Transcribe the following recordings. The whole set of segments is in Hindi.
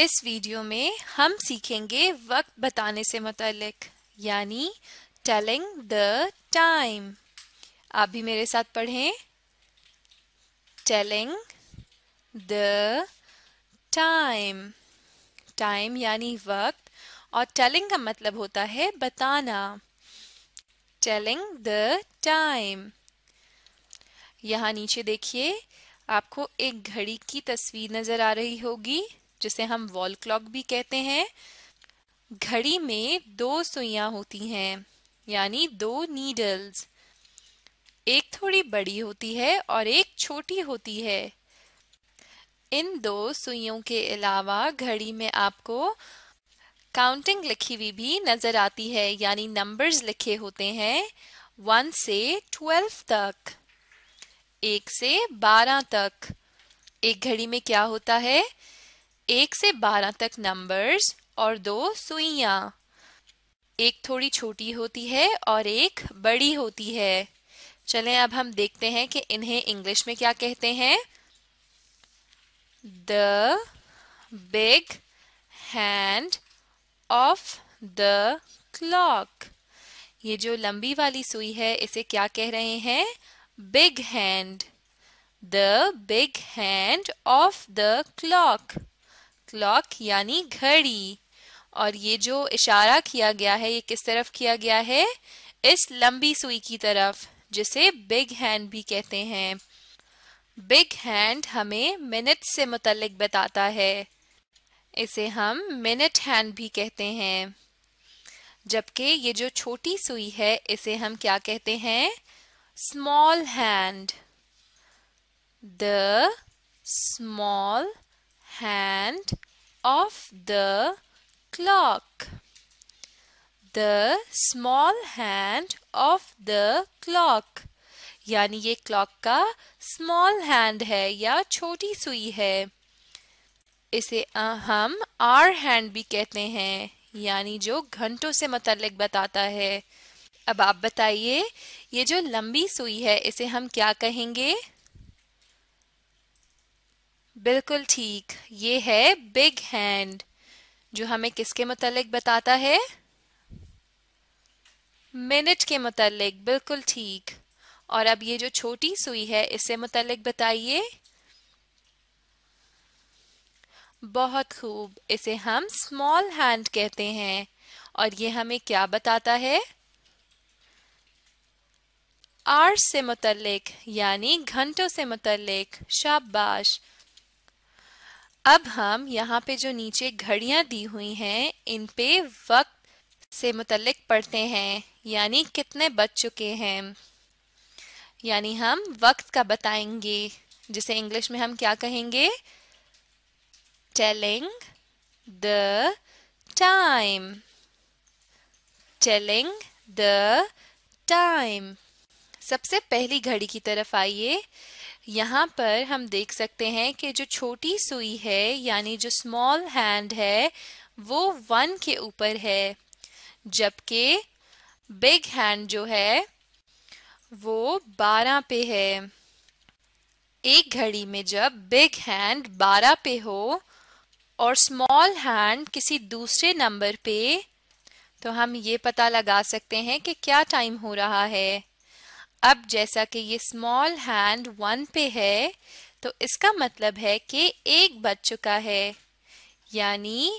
इस वीडियो में हम सीखेंगे वक्त बताने से मतलब यानी टेलिंग द टाइम आप भी मेरे साथ पढ़ें टेलिंग द टाइम टाइम यानी वक्त और टेलिंग का मतलब होता है बताना टेलिंग द टाइम यहाँ नीचे देखिए आपको एक घड़ी की तस्वीर नज़र आ रही होगी जिसे हम वॉल क्लॉक भी कहते हैं घड़ी में दो सुइयां होती हैं यानी दो नीडल्स एक थोड़ी बड़ी होती है और एक छोटी होती है इन दो सुइयों के अलावा घड़ी में आपको काउंटिंग लिखी हुई भी नजर आती है यानी नंबर्स लिखे होते हैं वन से ट्वेल्व तक एक से बारह तक एक घड़ी में क्या होता है एक से बारह तक नंबर्स और दो सुइया एक थोड़ी छोटी होती है और एक बड़ी होती है चलें अब हम देखते हैं कि इन्हें इंग्लिश में क्या कहते हैं the big hand of the clock ये जो लंबी वाली सुई है इसे क्या कह रहे हैं big hand the big hand of the clock clock यानी घड़ी और ये जो इशारा किया गया है ये किस तरफ किया गया है इस लंबी सुई की तरफ जिसे बिग हैंड भी कहते हैं बिग हैंड हमें मिनट से मुतलक बताता है इसे हम मिनट हैंड भी कहते हैं जबकि ये जो छोटी सुई है इसे हम क्या कहते हैं small hand the small hand of the clock. The small hand of the clock. यानी ये क्लॉक का स्मॉल हैंड है या छोटी सुई है इसे हम आर हैंड भी कहते हैं यानी जो घंटों से मतलब बताता है अब आप बताइए ये जो लंबी सुई है इसे हम क्या कहेंगे बिल्कुल ठीक ये है बिग हैंड जो हमें किसके मतलब बताता है मिनट के मतलब बिल्कुल ठीक और अब ये जो छोटी सुई है इससे मतलब बताइए बहुत खूब इसे हम स्मॉल हैंड कहते हैं और ये हमें क्या बताता है आर्स से मुतलिक यानी घंटों से मुतलिक शाबाश अब हम यहाँ पे जो नीचे घड़ियाँ दी हुई हैं इन पे वक्त से मुतलक पढ़ते हैं यानी कितने बज चुके हैं यानी हम वक्त का बताएंगे जिसे इंग्लिश में हम क्या कहेंगे telling the time telling the time सबसे पहली घड़ी की तरफ आइए यहाँ पर हम देख सकते हैं कि जो छोटी सुई है यानी जो स्मॉल हैंड है वो वन के ऊपर है जबकि बिग हैंड जो है वो बारह पे है एक घड़ी में जब बिग हैंड बारह पे हो और स्मॉल हैंड किसी दूसरे नंबर पे तो हम ये पता लगा सकते हैं कि क्या टाइम हो रहा है अब जैसा कि ये स्मॉल हैंड वन पे है तो इसका मतलब है कि एक बज चुका है यानी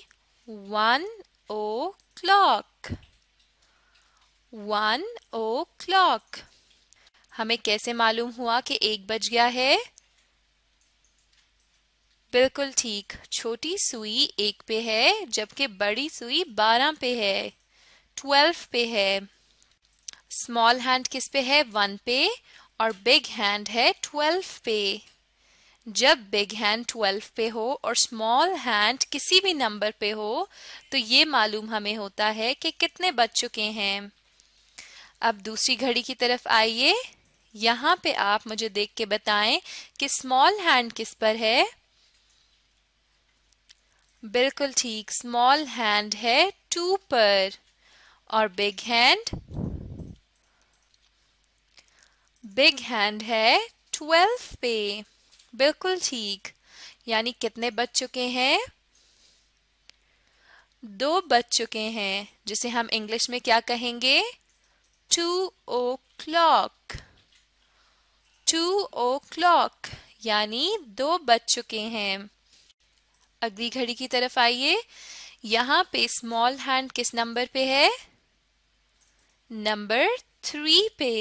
one o'clock one o'clock हमें कैसे मालूम हुआ कि एक बज गया है बिल्कुल ठीक छोटी सुई एक पे है जबकि बड़ी सुई बारह पे है ट्वेल्व पे है स्मॉल हैंड किस पे है वन पे और बिग हैंड है ट्वेल्व पे जब बिग हैंड ट्वेल्व पे हो और स्मॉल हैंड किसी भी नंबर पे हो तो ये मालूम हमें होता है कि कितने बच चुके हैं अब दूसरी घड़ी की तरफ आइए यहाँ पे आप मुझे देख के बताएं कि स्मॉल हैंड किस पर है बिल्कुल ठीक स्मॉल हैंड है टू पर और बिग हैंड बिग हैंड है ट्वेल्व पे बिल्कुल ठीक यानी कितने बच चुके हैं दो बज चुके हैं जिसे हम इंग्लिश में क्या कहेंगे two o'clock two o'clock यानी दो बज चुके हैं अगली घड़ी की तरफ आइए यहाँ पे स्मॉल हैंड किस नंबर पे है नंबर थ्री पे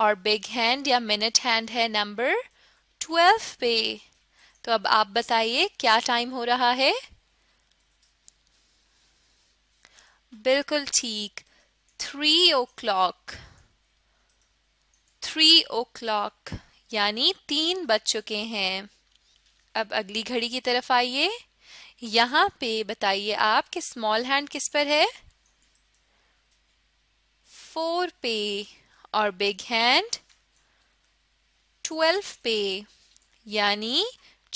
और बिग हैंड या मिनट हैंड है नंबर ट्वेल्व पे तो अब आप बताइए क्या टाइम हो रहा है बिल्कुल ठीक three o'clock three o'clock यानी तीन बज चुके हैं अब अगली घड़ी की तरफ आइए यहाँ पे बताइए आप कि स्मॉल हैंड किस पर है फोर पे और बिग हैंड ट्वेल्व पे यानी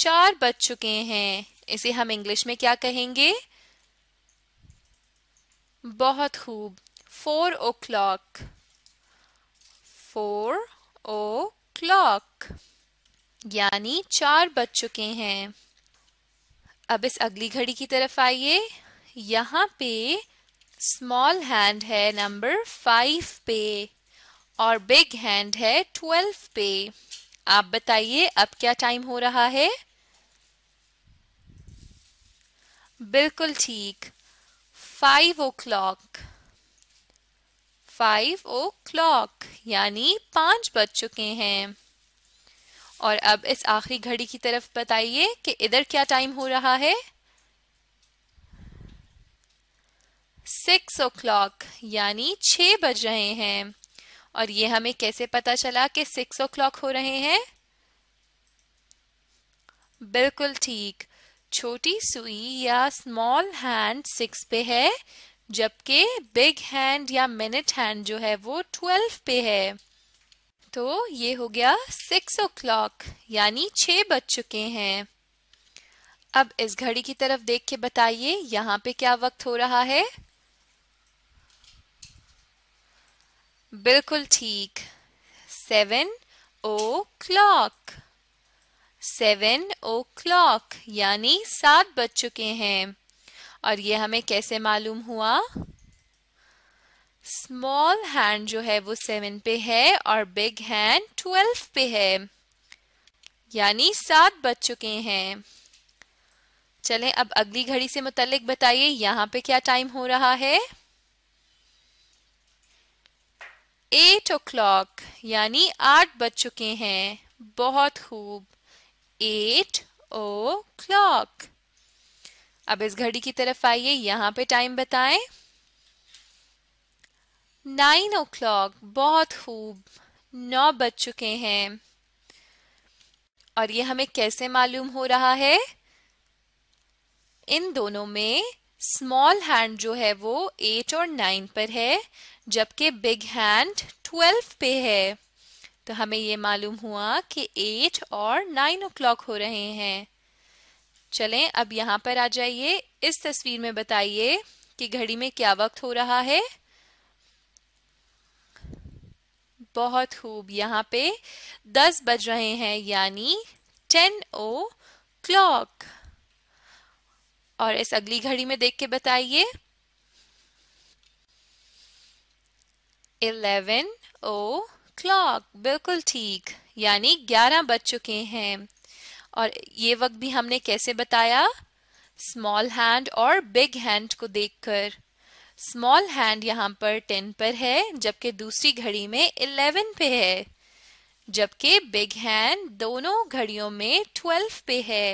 चार बज चुके हैं इसे हम इंग्लिश में क्या कहेंगे बहुत खूब four o'clock four o'clock यानी चार बज चुके हैं अब इस अगली घड़ी की तरफ आइए यहाँ पे स्मॉल हैंड है नंबर फाइव पे और बिग हैंड है ट्वेल्व पे आप बताइए अब क्या टाइम हो रहा है बिल्कुल ठीक five o'clock five o'clock यानी पांच बज चुके हैं और अब इस आखिरी घड़ी की तरफ बताइए कि इधर क्या टाइम हो रहा है सिक्स ओ क्लॉक यानी छ बज रहे हैं और ये हमें कैसे पता चला कि सिक्स ओ क्लॉक हो रहे हैं बिल्कुल ठीक छोटी सुई या स्मॉल हैंड सिक्स पे है जबकि बिग हैंड या मिनट हैंड जो है वो ट्वेल्व पे है तो ये हो गया सिक्स ओ क्लॉक यानी छ बज चुके हैं अब इस घड़ी की तरफ देख के बताइए यहाँ पे क्या वक्त हो रहा है बिल्कुल ठीक seven o'clock seven o'clock यानी सात बज चुके हैं और ये हमें कैसे मालूम हुआ स्मॉल हैंड जो है वो सेवन पे है और बिग हैंड ट्वेल्व पे है यानी सात बज चुके हैं चलें अब अगली घड़ी से मुतलिक बताइए यहाँ पे क्या टाइम हो रहा है एट ओ क्लॉक यानी आठ बज चुके हैं बहुत खूब एट ओ क्लॉक अब इस घड़ी की तरफ आइए यहां पे टाइम बताएं नाइन ओ क्लॉक बहुत खूब नौ बज चुके हैं और ये हमें कैसे मालूम हो रहा है इन दोनों में स्मॉल हैंड जो है वो एट और नाइन पर है जबकि बिग हैंड ट्वेल्व पे है तो हमें ये मालूम हुआ कि एट और नाइन ओ हो रहे हैं चलें अब यहाँ पर आ जाइए इस तस्वीर में बताइए कि घड़ी में क्या वक्त हो रहा है बहुत खूब यहाँ पे दस बज रहे हैं यानी टेन ओ क्लॉक और इस अगली घड़ी में देख के बताइए इलेवन ओ क्लॉक बिल्कुल ठीक यानी ग्यारह बज चुके हैं और ये वक्त भी हमने कैसे बताया स्मॉल हैंड और बिग हैंड को देखकर स्मॉल हैंड यहाँ पर टेन पर है जबकि दूसरी घड़ी में इलेवन पे है जबकि बिग हैंड दोनों घड़ियों में ट्वेल्व पे है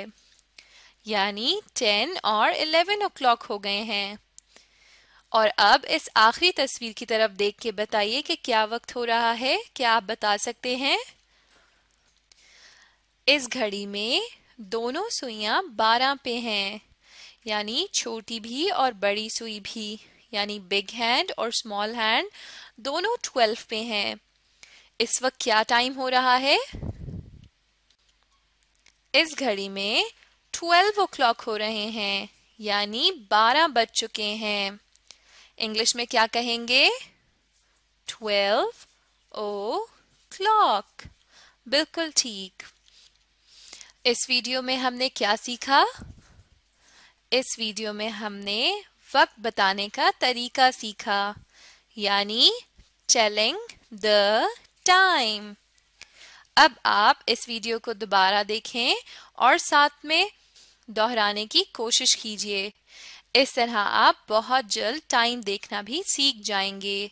यानी टेन और इलेवन ओ क्लॉक हो गए हैं और अब इस आखिरी तस्वीर की तरफ देख के बताइए कि क्या वक्त हो रहा है क्या आप बता सकते हैं इस घड़ी में दोनों सुइयां बारह पे हैं यानी छोटी भी और बड़ी सुई भी यानी बिग हैंड और स्मॉल हैंड दोनों ट्वेल्व पे हैं इस वक्त क्या टाइम हो रहा है इस घड़ी में ट्वेल्व ओ क्लॉक हो रहे हैं यानी बारह बज चुके हैं इंग्लिश में क्या कहेंगे ट्वेल्व ओ क्लॉक बिल्कुल ठीक इस वीडियो में हमने क्या सीखा इस वीडियो में हमने वक्त बताने का तरीका सीखा यानी टेलिंग द टाइम अब आप इस वीडियो को दोबारा देखें और साथ में दोहराने की कोशिश कीजिए इस तरह आप बहुत जल्द टाइम देखना भी सीख जाएंगे